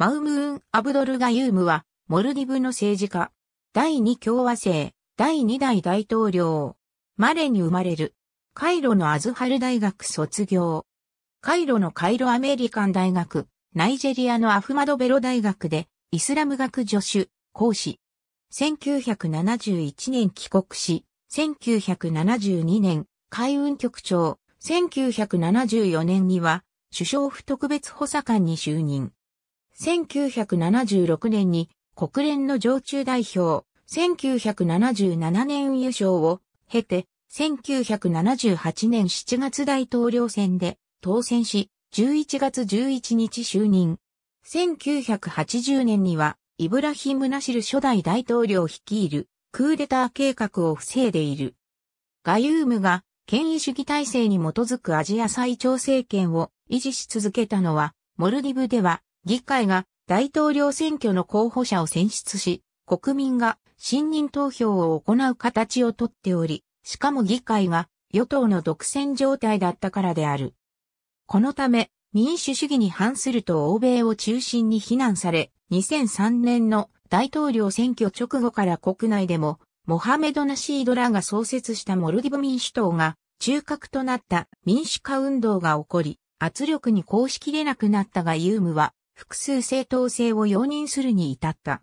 マウムーン・アブドルガユームは、モルディブの政治家。第2共和制、第2代大統領。マレに生まれる。カイロのアズハル大学卒業。カイロのカイロアメリカン大学、ナイジェリアのアフマドベロ大学で、イスラム学助手、講師。1971年帰国し、1972年、海運局長、1974年には、首相府特別補佐官に就任。1976年に国連の常駐代表、1977年優勝を経て、1978年7月大統領選で当選し、11月11日就任。1980年には、イブラヒム・ナシル初代大統領率いるクーデター計画を防いでいる。ガユームが権威主義体制に基づくアジア再調整権を維持し続けたのは、モルディブでは議会が大統領選挙の候補者を選出し、国民が信任投票を行う形をとっており、しかも議会が与党の独占状態だったからである。このため、民主主義に反すると欧米を中心に非難され、2003年の大統領選挙直後から国内でも、モハメド・ナシードらが創設したモルディブ民主党が中核となった民主化運動が起こり、圧力に抗しきれなくなったがユームは複数正当性を容認するに至った。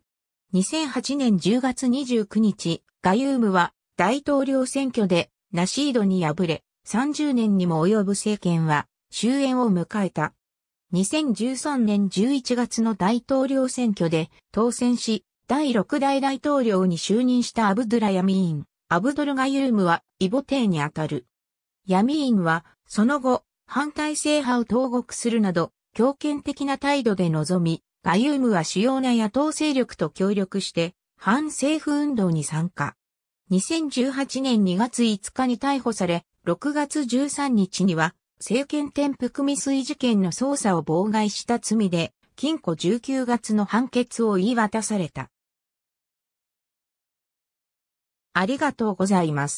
2008年10月29日、ガユームは大統領選挙でナシードに敗れ、30年にも及ぶ政権は終焉を迎えた。2013年11月の大統領選挙で当選し、第6代大統領に就任したアブドゥラヤミーン、アブドルガユームはイボテにあたる。ヤミーンは、その後、反対制派を投獄するなど、強権的な態度で臨み、ガユームは主要な野党勢力と協力して、反政府運動に参加。2018年2月5日に逮捕され、6月13日には、政権転覆未遂事件の捜査を妨害した罪で、禁錮19月の判決を言い渡された。ありがとうございます。